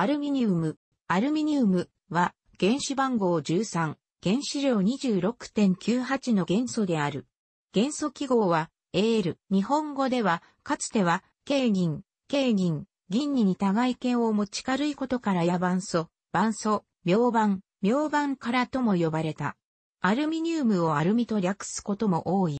アルミニウム。アルミニウムは原子番号13、原子量26.98の元素である。元素記号は AL。日本語では、かつては、軽銀、軽銀、銀に似た外見を持ち軽いことから野板素、板素、妙板、妙板からとも呼ばれた。アルミニウムをアルミと略すことも多い。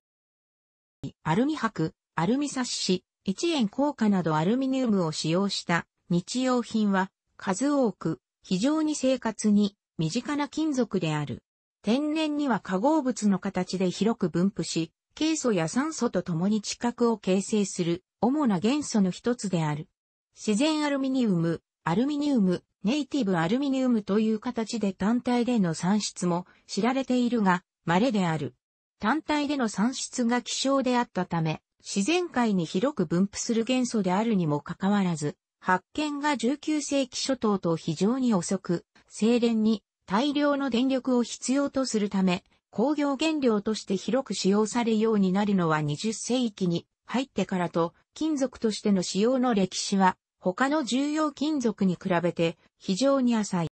アルミ箔、アルミサッシ、一円硬貨などアルミニウムを使用した日用品は数多く、非常に生活に身近な金属である。天然には化合物の形で広く分布し、ケイ素や酸素と共に地殻を形成する主な元素の一つである。自然アルミニウム、アルミニウム、ネイティブアルミニウムという形で単体での産出も知られているが、稀である。単体での産出が希少であったため、自然界に広く分布する元素であるにもかかわらず、発見が19世紀初頭と非常に遅く、精錬に大量の電力を必要とするため、工業原料として広く使用されるようになるのは20世紀に入ってからと、金属としての使用の歴史は、他の重要金属に比べて非常に浅い。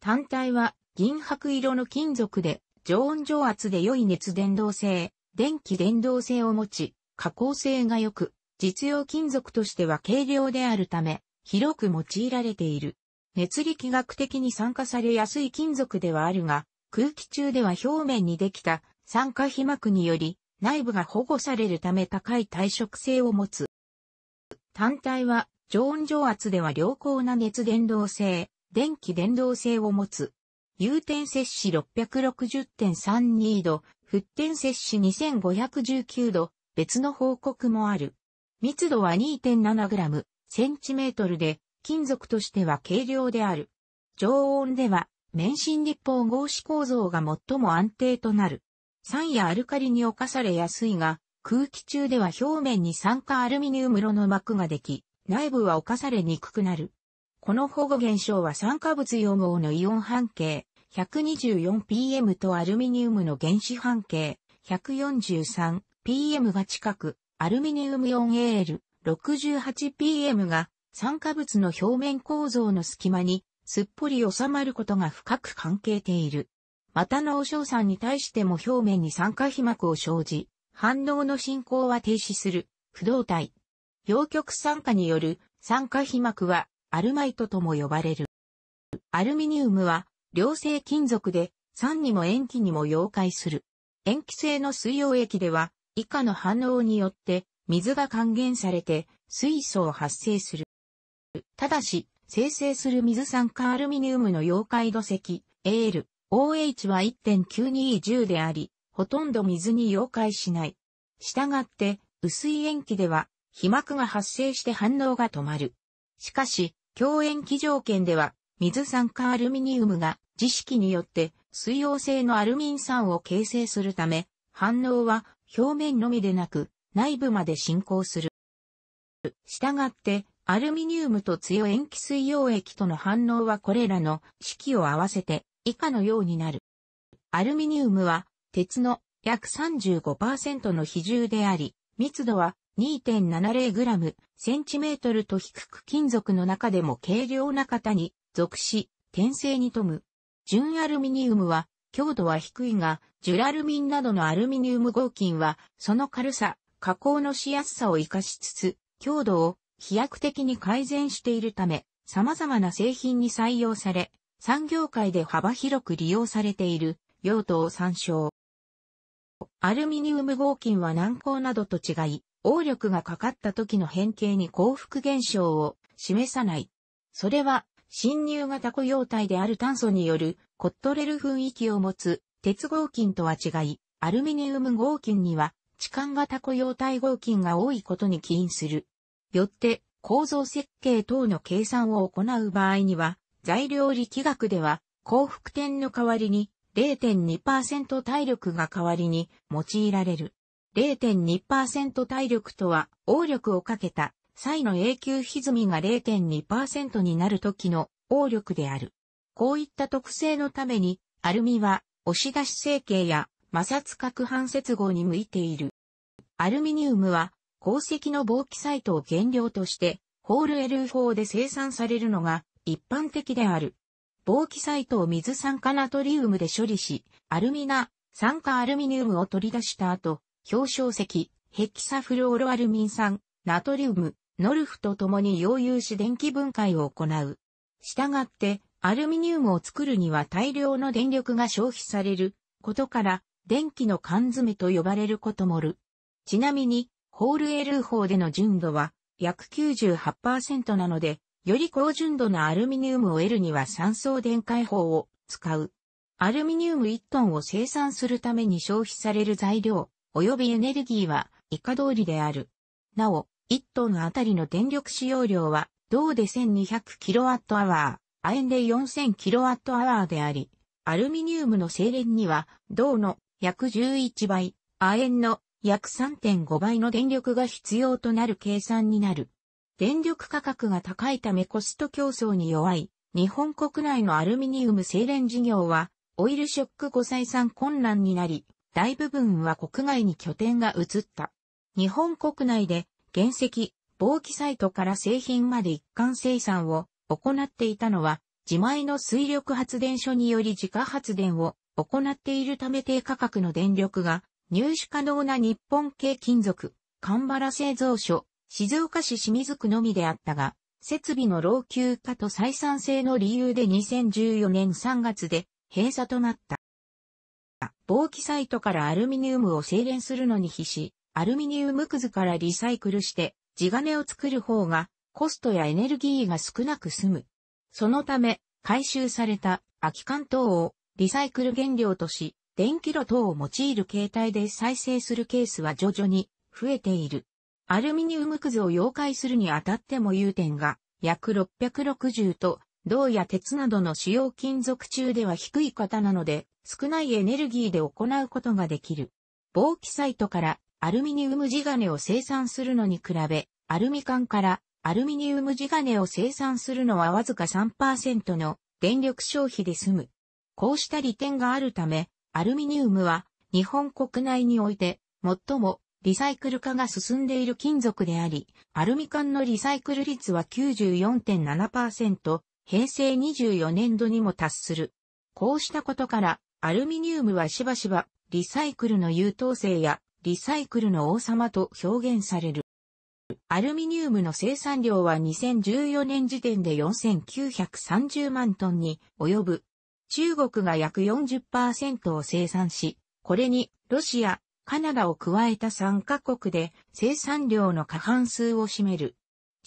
単体は銀白色の金属で、常温常圧で良い熱伝導性、電気伝導性を持ち、加工性が良く、実用金属としては軽量であるため、広く用いられている。熱力学的に酸化されやすい金属ではあるが、空気中では表面にできた酸化皮膜により内部が保護されるため高い耐食性を持つ。単体は常温常圧では良好な熱伝導性、電気伝導性を持つ。有点摂氏660.32度、沸点摂氏2519度、別の報告もある。密度は 2.7g、センチメートルで、金属としては軽量である。常温では、免震立方合子構造が最も安定となる。酸やアルカリに侵されやすいが、空気中では表面に酸化アルミニウム炉の膜ができ、内部は侵されにくくなる。この保護現象は酸化物4号のイオン半径 124pm とアルミニウムの原子半径 143pm が近く、アルミニウム 4Al68PM が酸化物の表面構造の隙間にすっぽり収まることが深く関係ている。また脳硝酸に対しても表面に酸化皮膜を生じ、反応の進行は停止する、不動体。陽極酸化による酸化皮膜はアルマイトとも呼ばれる。アルミニウムは良性金属で酸にも塩基にも溶解する。塩基性の水溶液では以下の反応によって水が還元されて水素を発生する。ただし、生成する水酸化アルミニウムの溶解土石、AL、OH は1 9 2 1 0であり、ほとんど水に溶解しない。したがって、薄い塩基では、被膜が発生して反応が止まる。しかし、強塩基条件では、水酸化アルミニウムが、磁式によって、水溶性のアルミン酸を形成するため、反応は表面のみでなく、内部まで進行する。したがって、アルミニウムと強塩基水溶液との反応はこれらの式を合わせて以下のようになる。アルミニウムは鉄の約35%の比重であり、密度は 2.70g センチメートルと低く金属の中でも軽量な型に属し、転生に富む。純アルミニウムは強度は低いが、ジュラルミンなどのアルミニウム合金は、その軽さ、加工のしやすさを活かしつつ、強度を飛躍的に改善しているため、様々な製品に採用され、産業界で幅広く利用されている用途を参照。アルミニウム合金は軟膏などと違い、応力がかかった時の変形に幸福現象を示さない。それは侵入型雇用体である炭素によるコットレル雰囲気を持つ鉄合金とは違い、アルミニウム合金には置換型雇用体合金が多いことに起因する。よって構造設計等の計算を行う場合には、材料力学では幸福点の代わりに0.2%体力が代わりに用いられる。0.2%体力とは、応力をかけた際の永久歪みが0.2%になる時の応力である。こういった特性のために、アルミは押し出し成形や摩擦角反接合に向いている。アルミニウムは鉱石の防気サイトを原料として、ホール L 法で生産されるのが一般的である。防気サイトを水酸化ナトリウムで処理し、アルミナ、酸化アルミニウムを取り出した後、表彰石、ヘキサフルオロアルミン酸、ナトリウム、ノルフと共に溶融し電気分解を行う。したがって、アルミニウムを作るには大量の電力が消費されることから、電気の缶詰と呼ばれることもる。ちなみに、ホールエルー法での純度は約98%なので、より高純度のアルミニウムを得るには酸素電解法を使う。アルミニウム1トンを生産するために消費される材料、及びエネルギーは以下通りである。なお、1トンあたりの電力使用量は、銅で 1200kWh、亜鉛で 4000kWh であり、アルミニウムの精錬には、銅の約11倍、亜鉛の約3.5倍の電力が必要となる計算になる。電力価格が高いためコスト競争に弱い、日本国内のアルミニウム精錬事業は、オイルショック後採算困難になり、大部分は国外に拠点が移った。日本国内で原石、防気サイトから製品まで一貫生産を行っていたのは、自前の水力発電所により自家発電を行っているため低価格の電力が入手可能な日本系金属、カ原製造所、静岡市清水区のみであったが、設備の老朽化と採算性の理由で2014年3月で閉鎖となった。防気サイトからアルミニウムを精錬するのに必死アルミニウムくずからリサイクルして地金を作る方がコストやエネルギーが少なく済む。そのため、回収された空き缶等をリサイクル原料とし、電気炉等を用いる形態で再生するケースは徐々に増えている。アルミニウムくずを溶解するにあたっても融点が約660と銅や鉄などの使用金属中では低い方なので少ないエネルギーで行うことができる。防気サイトからアルミニウム地金を生産するのに比べ、アルミ缶からアルミニウム地金を生産するのはわずか3%の電力消費で済む。こうした利点があるため、アルミニウムは日本国内において最もリサイクル化が進んでいる金属であり、アルミ缶のリサイクル率は94.7%、平成24年度にも達する。こうしたことから、アルミニウムはしばしばリサイクルの優等生やリサイクルの王様と表現される。アルミニウムの生産量は2014年時点で4930万トンに及ぶ。中国が約40%を生産し、これにロシア、カナダを加えた3カ国で生産量の過半数を占める。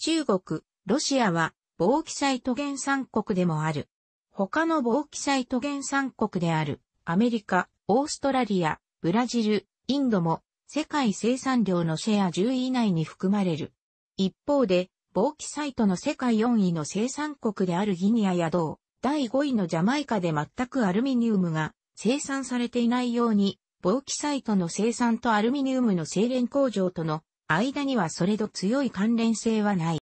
中国、ロシアは防気サイト原産国でもある。他の防気サイト原産国であるアメリカ、オーストラリア、ブラジル、インドも世界生産量のシェア10位以内に含まれる。一方で、貿易サイトの世界4位の生産国であるギニアや同、第5位のジャマイカで全くアルミニウムが生産されていないように、貿易サイトの生産とアルミニウムの精錬工場との間にはそれと強い関連性はない。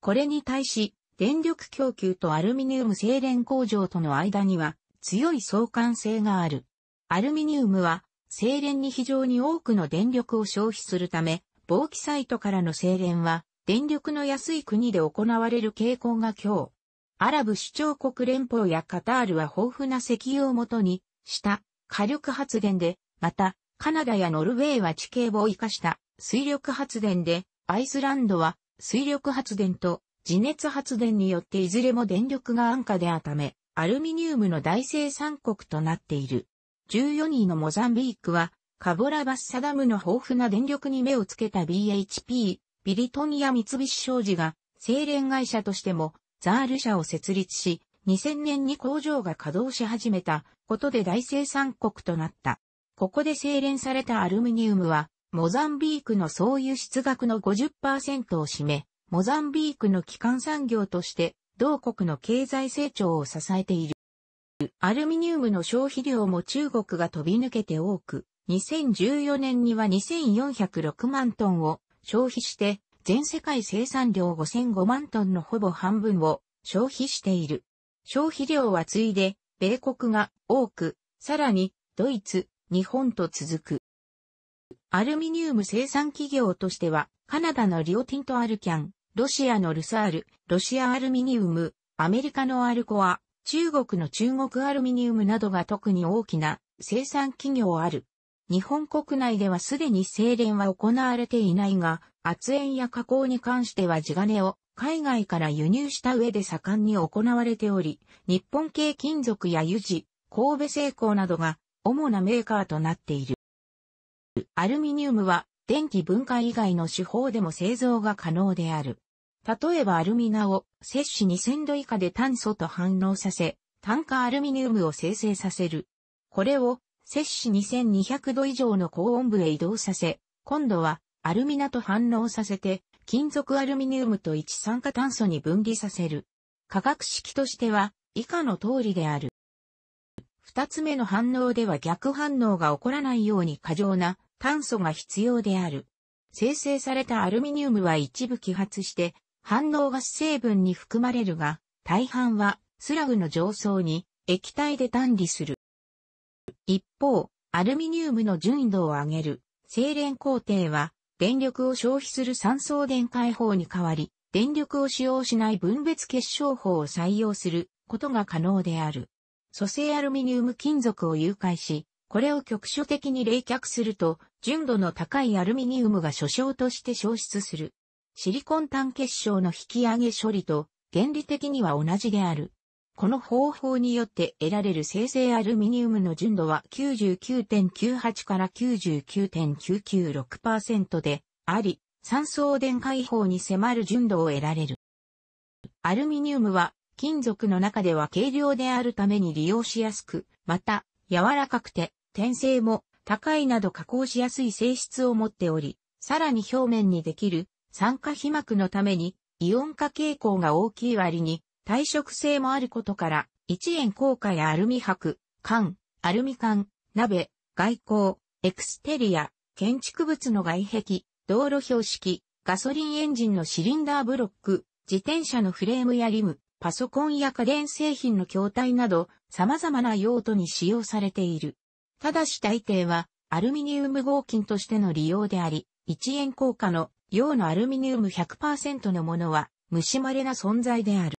これに対し、電力供給とアルミニウム精錬工場との間には強い相関性がある。アルミニウムは精錬に非常に多くの電力を消費するため、防気サイトからの精錬は、電力の安い国で行われる傾向が今日。アラブ首長国連邦やカタールは豊富な石油をもとにした火力発電で、また、カナダやノルウェーは地形を生かした水力発電で、アイスランドは水力発電と地熱発電によっていずれも電力が安価であため、アルミニウムの大生産国となっている。14位のモザンビークは、カボラバッサダムの豊富な電力に目をつけた BHP、ビリトニア三菱商事が、精錬会社としても、ザール社を設立し、2000年に工場が稼働し始めたことで大生産国となった。ここで精錬されたアルミニウムは、モザンビークの総輸出額の50%を占め、モザンビークの基幹産業として、同国の経済成長を支えている。アルミニウムの消費量も中国が飛び抜けて多く、2014年には2406万トンを消費して、全世界生産量5005万トンのほぼ半分を消費している。消費量は次いで、米国が多く、さらに、ドイツ、日本と続く。アルミニウム生産企業としては、カナダのリオティントアルキャン、ロシアのルサール、ロシアアルミニウム、アメリカのアルコア、中国の中国アルミニウムなどが特に大きな生産企業ある。日本国内ではすでに精錬は行われていないが、圧縁や加工に関しては地金を海外から輸入した上で盛んに行われており、日本系金属や油地、神戸製鋼などが主なメーカーとなっている。アルミニウムは電気分解以外の手法でも製造が可能である。例えばアルミナを摂氏2000度以下で炭素と反応させ、炭化アルミニウムを生成させる。これを摂氏2200度以上の高温部へ移動させ、今度はアルミナと反応させて、金属アルミニウムと一酸化炭素に分離させる。化学式としては以下の通りである。二つ目の反応では逆反応が起こらないように過剰な炭素が必要である。生成されたアルミニウムは一部揮発して反応ガス成分に含まれるが、大半はスラグの上層に液体で単理する。一方、アルミニウムの純度を上げる精錬工程は、電力を消費する三相電解法に代わり、電力を使用しない分別結晶法を採用することが可能である。蘇生アルミニウム金属を融解し、これを局所的に冷却すると、純度の高いアルミニウムが所掌として消失する。シリコン炭結晶の引き上げ処理と原理的には同じである。この方法によって得られる生成アルミニウムの純度は99.98から99.996%であり、酸素電解法に迫る純度を得られる。アルミニウムは金属の中では軽量であるために利用しやすく、また柔らかくて転性も高いなど加工しやすい性質を持っており、さらに表面にできる酸化皮膜のために、イオン化傾向が大きい割に、耐食性もあることから、一円硬果やアルミ箔、缶、アルミ缶、鍋、外交、エクステリア、建築物の外壁、道路標識、ガソリンエンジンのシリンダーブロック、自転車のフレームやリム、パソコンや家電製品の筐体など、様々な用途に使用されている。ただし大抵は、アルミニウム合金としての利用であり、一円硬果の用のアルミニウム100%のものは、虫稀な存在である。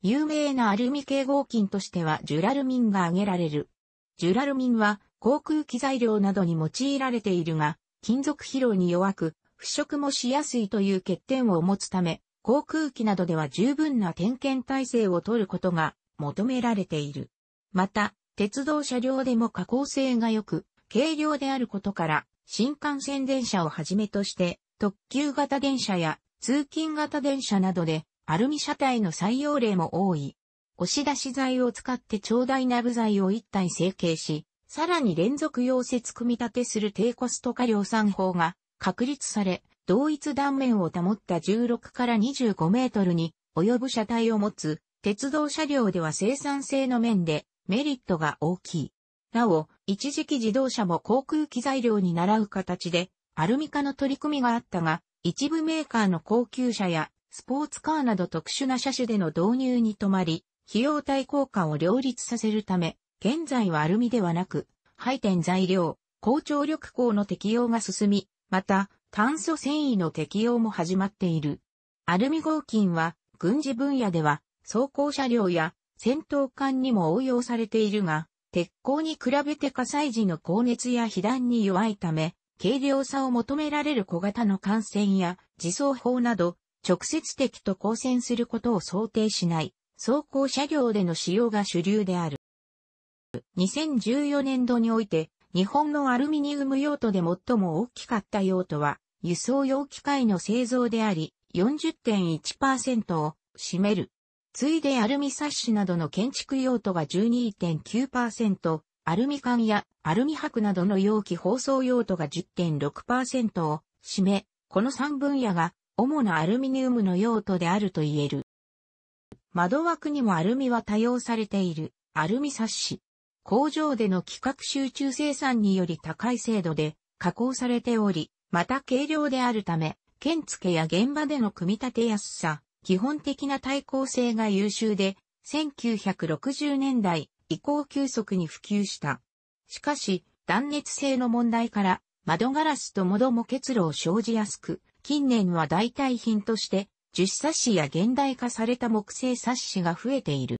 有名なアルミ系合金としてはジュラルミンが挙げられる。ジュラルミンは航空機材料などに用いられているが、金属疲労に弱く、腐食もしやすいという欠点を持つため、航空機などでは十分な点検体制を取ることが求められている。また、鉄道車両でも加工性が良く、軽量であることから、新幹線電車をはじめとして、特急型電車や通勤型電車などでアルミ車体の採用例も多い。押し出し材を使って長大な部材を一体成形し、さらに連続溶接組み立てする低コスト化量産法が確立され、同一断面を保った16から25メートルに及ぶ車体を持つ鉄道車両では生産性の面でメリットが大きい。なお、一時期自動車も航空機材料に習う形でアルミ化の取り組みがあったが、一部メーカーの高級車やスポーツカーなど特殊な車種での導入に止まり、費用対効果を両立させるため、現在はアルミではなく、配点材料、高張力鋼の適用が進み、また、炭素繊維の適用も始まっている。アルミ合金は、軍事分野では、装甲車両や戦闘艦にも応用されているが、鉄鋼に比べて火災時の高熱や被弾に弱いため、軽量さを求められる小型の艦船や自走砲など、直接的と交戦することを想定しない、装甲車両での使用が主流である。2014年度において、日本のアルミニウム用途で最も大きかった用途は、輸送用機械の製造であり、40.1%を占める。ついでアルミサッシなどの建築用途が12.9%、アルミ缶やアルミ箔などの容器包装用途が10.6%を占め、この3分野が主なアルミニウムの用途であると言える。窓枠にもアルミは多用されているアルミサッシ。工場での規格集中生産により高い精度で加工されており、また軽量であるため、剣付けや現場での組み立てやすさ、基本的な耐抗性が優秀で、1960年代以降急速に普及した。しかし、断熱性の問題から、窓ガラスともども結露を生じやすく、近年は代替品として、樹脂サッシや現代化された木製サッシが増えている。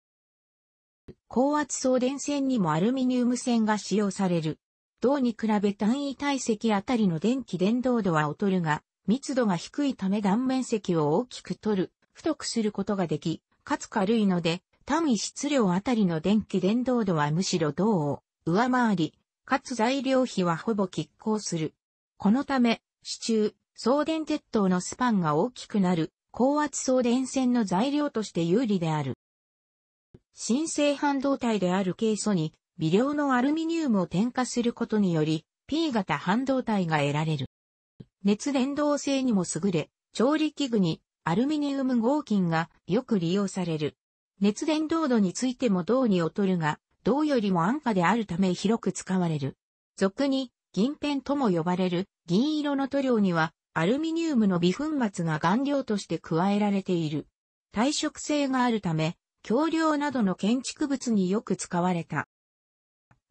高圧送電線にもアルミニウム線が使用される。銅に比べ単位体積あたりの電気伝導度は劣るが、密度が低いため断面積を大きく取る、太くすることができ、かつ軽いので、単位質量あたりの電気伝導度はむしろ銅を上回り、かつ材料費はほぼ拮抗する。このため、支柱、送電鉄塔のスパンが大きくなる、高圧送電線の材料として有利である。新生半導体であるケイ素に、微量のアルミニウムを添加することにより、P 型半導体が得られる。熱伝導性にも優れ、調理器具にアルミニウム合金がよく利用される。熱伝導度についても同に劣るが、銅よりも安価であるため広く使われる。俗に銀ペンとも呼ばれる銀色の塗料にはアルミニウムの微粉末が顔料として加えられている。耐食性があるため、橋梁などの建築物によく使われた。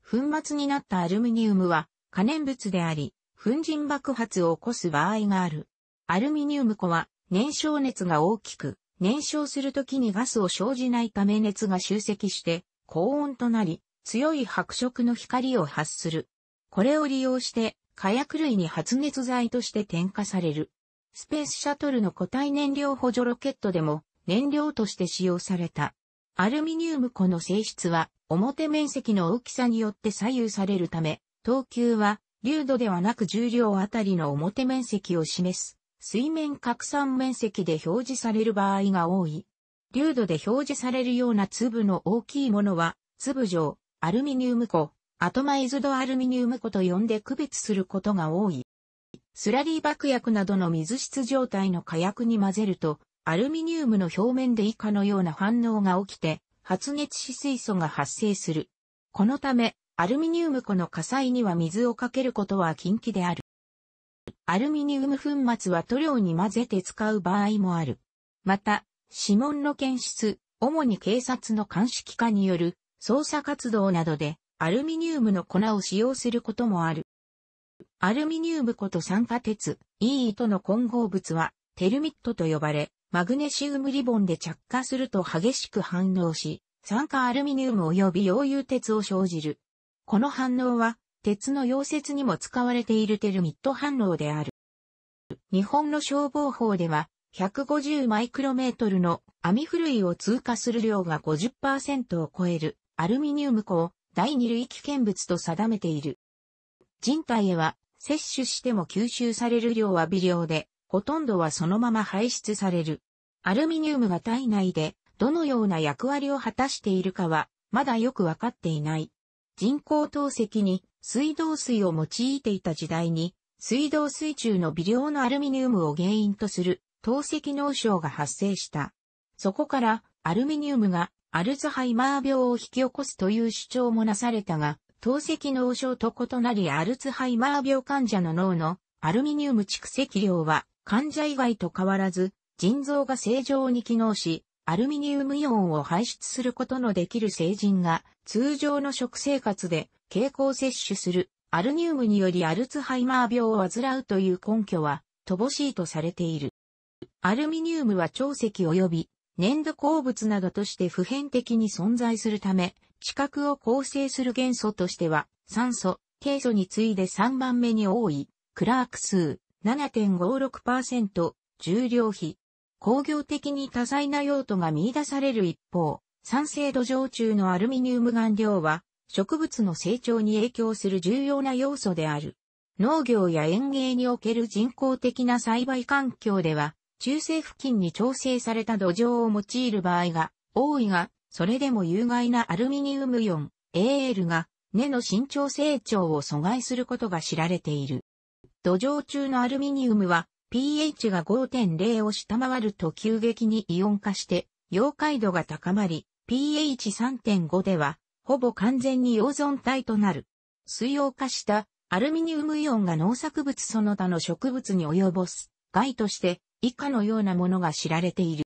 粉末になったアルミニウムは可燃物であり、粉塵爆発を起こす場合がある。アルミニウム粉は燃焼熱が大きく、燃焼するときにガスを生じないため熱が集積して高温となり、強い白色の光を発する。これを利用して、火薬類に発熱剤として添加される。スペースシャトルの固体燃料補助ロケットでも燃料として使用された。アルミニウム粉の性質は表面積の大きさによって左右されるため、等級は粒度ではなく重量あたりの表面積を示す水面拡散面積で表示される場合が多い。粒度で表示されるような粒の大きいものは、粒状、アルミニウム庫、アトマイズドアルミニウム庫と呼んで区別することが多い。スラリー爆薬などの水質状態の火薬に混ぜると、アルミニウムの表面で以下のような反応が起きて、発熱し水素が発生する。このため、アルミニウム庫の火災には水をかけることは禁忌である。アルミニウム粉末は塗料に混ぜて使う場合もある。また、指紋の検出、主に警察の鑑識課による捜査活動などでアルミニウムの粉を使用することもある。アルミニウム粉と酸化鉄、E との混合物はテルミットと呼ばれ、マグネシウムリボンで着火すると激しく反応し、酸化アルミニウム及び溶融鉄を生じる。この反応は、鉄の溶接にも使われているテルミット反応である。日本の消防法では、150マイクロメートルの網古いを通過する量が50%を超えるアルミニウム鋼第二類危険物と定めている。人体へは摂取しても吸収される量は微量で、ほとんどはそのまま排出される。アルミニウムが体内でどのような役割を果たしているかはまだよくわかっていない。人工透析に水道水を用いていた時代に水道水中の微量のアルミニウムを原因とする透析脳症が発生した。そこからアルミニウムがアルツハイマー病を引き起こすという主張もなされたが、透析脳症と異なりアルツハイマー病患者の脳のアルミニウム蓄積量は患者以外と変わらず腎臓が正常に機能し、アルミニウムイオンを排出することのできる成人が通常の食生活で経口摂取するアルニウムによりアルツハイマー病を患うという根拠は乏しいとされている。アルミニウムは長石及び粘土鉱物などとして普遍的に存在するため、地殻を構成する元素としては、酸素、ケイ素に次いで3番目に多い、クラーク数7.56%、重量比。工業的に多彩な用途が見出される一方、酸性土壌中のアルミニウム含量は、植物の成長に影響する重要な要素である。農業や園芸における人工的な栽培環境では、中性付近に調整された土壌を用いる場合が多いが、それでも有害なアルミニウムイオン、AL が根の伸長成長を阻害することが知られている。土壌中のアルミニウムは pH が5.0を下回ると急激にイオン化して、溶解度が高まり、pH3.5 では、ほぼ完全に溶存体となる。水溶化したアルミニウムイオンが農作物その他の植物に及ぼす害として以下のようなものが知られている。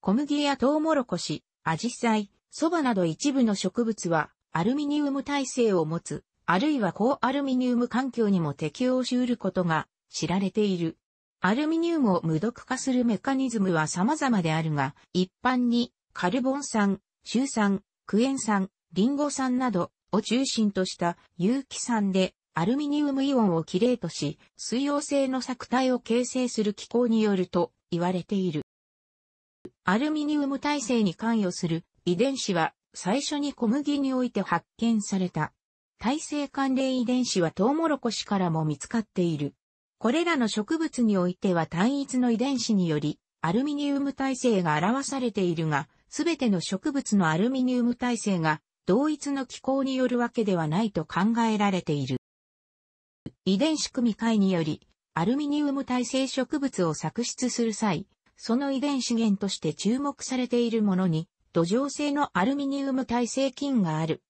小麦やトウモロコシ、アジサイ、蕎麦など一部の植物はアルミニウム耐性を持つ、あるいは高アルミニウム環境にも適応し得ることが知られている。アルミニウムを無毒化するメカニズムは様々であるが、一般にカルボン酸、シュウ酸、クエン酸、リンゴ酸などを中心とした有機酸でアルミニウムイオンをキレートし、水溶性の錯体を形成する機構によると言われている。アルミニウム耐性に関与する遺伝子は最初に小麦において発見された。耐性関連遺伝子はトウモロコシからも見つかっている。これらの植物においては単一の遺伝子によりアルミニウム耐性が表されているが、すべての植物のアルミニウム耐性が同一の気候によるわけではないと考えられている。遺伝子組み換えにより、アルミニウム耐性植物を作出する際、その遺伝資源として注目されているものに、土壌性のアルミニウム耐性菌がある。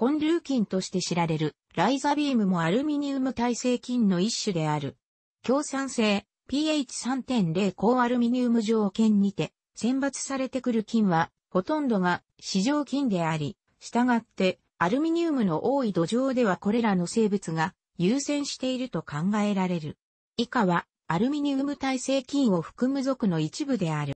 根粒菌として知られる、ライザビームもアルミニウム耐性菌の一種である。強酸性、pH3.0 高アルミニウム条件にて、選抜されてくる菌は、ほとんどが市場菌であり、従って、アルミニウムの多い土壌ではこれらの生物が優先していると考えられる。以下は、アルミニウム耐性菌を含む属の一部である。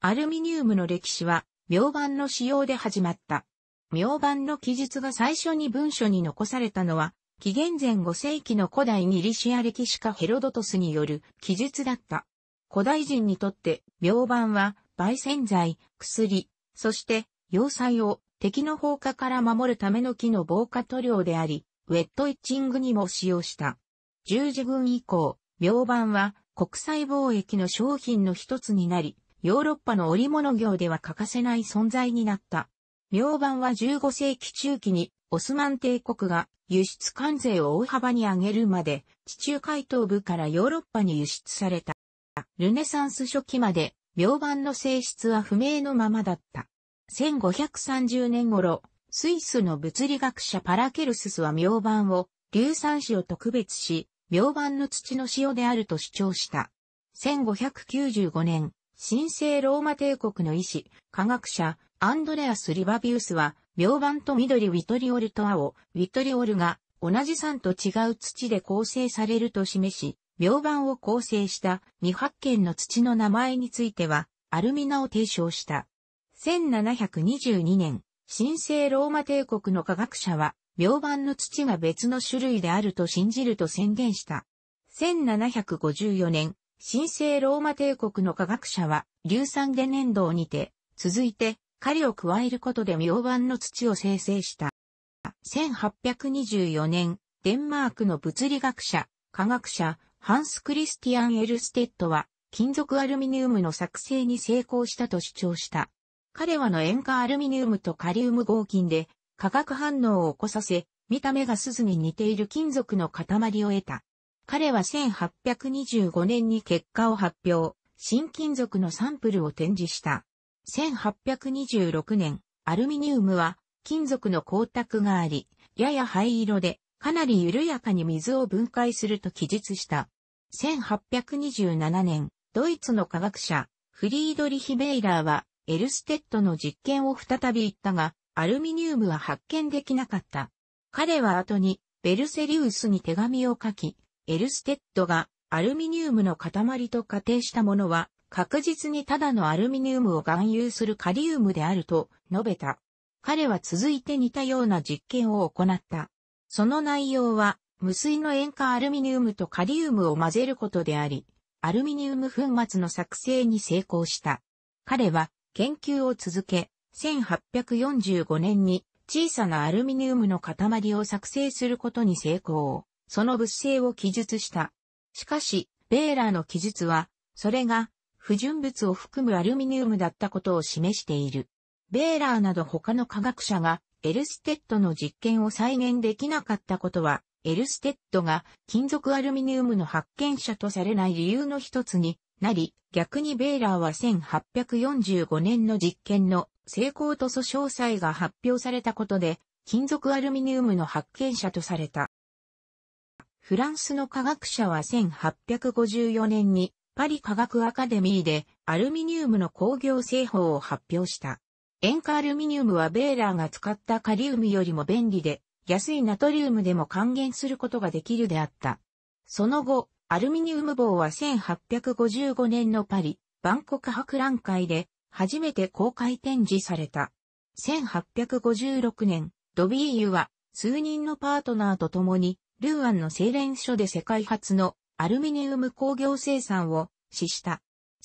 アルミニウムの歴史は、明板の使用で始まった。明板の記述が最初に文書に残されたのは、紀元前5世紀の古代ギリシア歴史家ヘロドトスによる記述だった。古代人にとって、明板は、焙煎剤、薬、そして、要塞を敵の放火から守るための木の防火塗料であり、ウェットイッチングにも使用した。十字軍以降、明板は国際貿易の商品の一つになり、ヨーロッパの織物業では欠かせない存在になった。明板は15世紀中期にオスマン帝国が輸出関税を大幅に上げるまで地中海東部からヨーロッパに輸出された。ルネサンス初期まで明板の性質は不明のままだった。1530年頃、スイスの物理学者パラケルススは明板を、硫酸紙を特別し、明板の土の塩であると主張した。1595年、神聖ローマ帝国の医師、科学者、アンドレアス・リバビウスは、明板と緑ウィトリオルと青、ウィトリオルが同じ酸と違う土で構成されると示し、明板を構成した未発見の土の名前については、アルミナを提唱した。1722年、神聖ローマ帝国の科学者は、明板の土が別の種類であると信じると宣言した。1754年、神聖ローマ帝国の科学者は、硫酸で粘土を煮て、続いて、狩りを加えることで明板の土を生成した。1824年、デンマークの物理学者、科学者、ハンス・クリスティアン・エルステッドは、金属アルミニウムの作成に成功したと主張した。彼はの塩化アルミニウムとカリウム合金で化学反応を起こさせ、見た目が鈴に似ている金属の塊を得た。彼は1825年に結果を発表、新金属のサンプルを展示した。1826年、アルミニウムは金属の光沢があり、やや灰色で、かなり緩やかに水を分解すると記述した。1827年、ドイツの科学者、フリードリヒ・ベイラーは、エルステッドの実験を再び言ったが、アルミニウムは発見できなかった。彼は後に、ベルセリウスに手紙を書き、エルステッドがアルミニウムの塊と仮定したものは、確実にただのアルミニウムを含有するカリウムであると述べた。彼は続いて似たような実験を行った。その内容は、無水の塩化アルミニウムとカリウムを混ぜることであり、アルミニウム粉末の作成に成功した。彼は研究を続け、1845年に小さなアルミニウムの塊を作成することに成功。その物性を記述した。しかし、ベーラーの記述は、それが不純物を含むアルミニウムだったことを示している。ベーラーなど他の科学者がエルステッドの実験を再現できなかったことは、エルステッドが金属アルミニウムの発見者とされない理由の一つになり、逆にベーラーは1845年の実験の成功と訴訟細が発表されたことで、金属アルミニウムの発見者とされた。フランスの科学者は1854年にパリ科学アカデミーでアルミニウムの工業製法を発表した。塩化アルミニウムはベーラーが使ったカリウムよりも便利で、安いナトリウムでも還元することができるであった。その後、アルミニウム棒は1855年のパリ、万国博覧会で初めて公開展示された。1856年、ドビーユは数人のパートナーと共に、ルーアンの精錬所で世界初のアルミニウム工業生産を死した。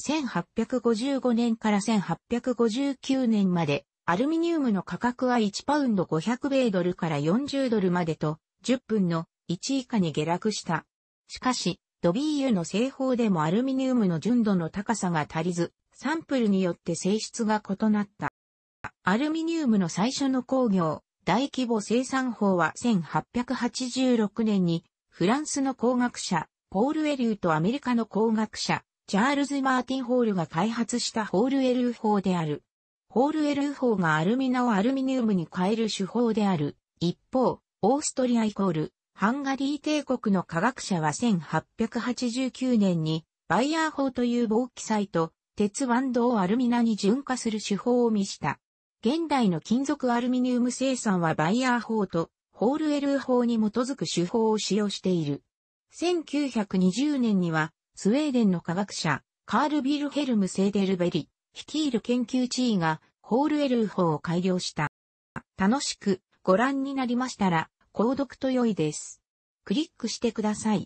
1855年から1859年まで、アルミニウムの価格は1パウンド500米ドルから40ドルまでと、10分の1以下に下落した。しかし、ドビーユの製法でもアルミニウムの純度の高さが足りず、サンプルによって性質が異なった。アルミニウムの最初の工業、大規模生産法は1886年に、フランスの工学者、ポール・エリューとアメリカの工学者、チャールズ・マーティン・ホールが開発したホール・エルー法である。ホール・エルー法がアルミナをアルミニウムに変える手法である。一方、オーストリアイコール、ハンガリー帝国の科学者は1889年に、バイヤー法という防気剤と、鉄腕銅をアルミナに純化する手法を見した。現代の金属アルミニウム生産はバイヤー法と、ホールエルー法に基づく手法を使用している。1920年には、スウェーデンの科学者、カール・ビルヘルム・セーデルベリ、率いる研究地位が、ホールエルー法を改良した。楽しくご覧になりましたら、購読と良いです。クリックしてください。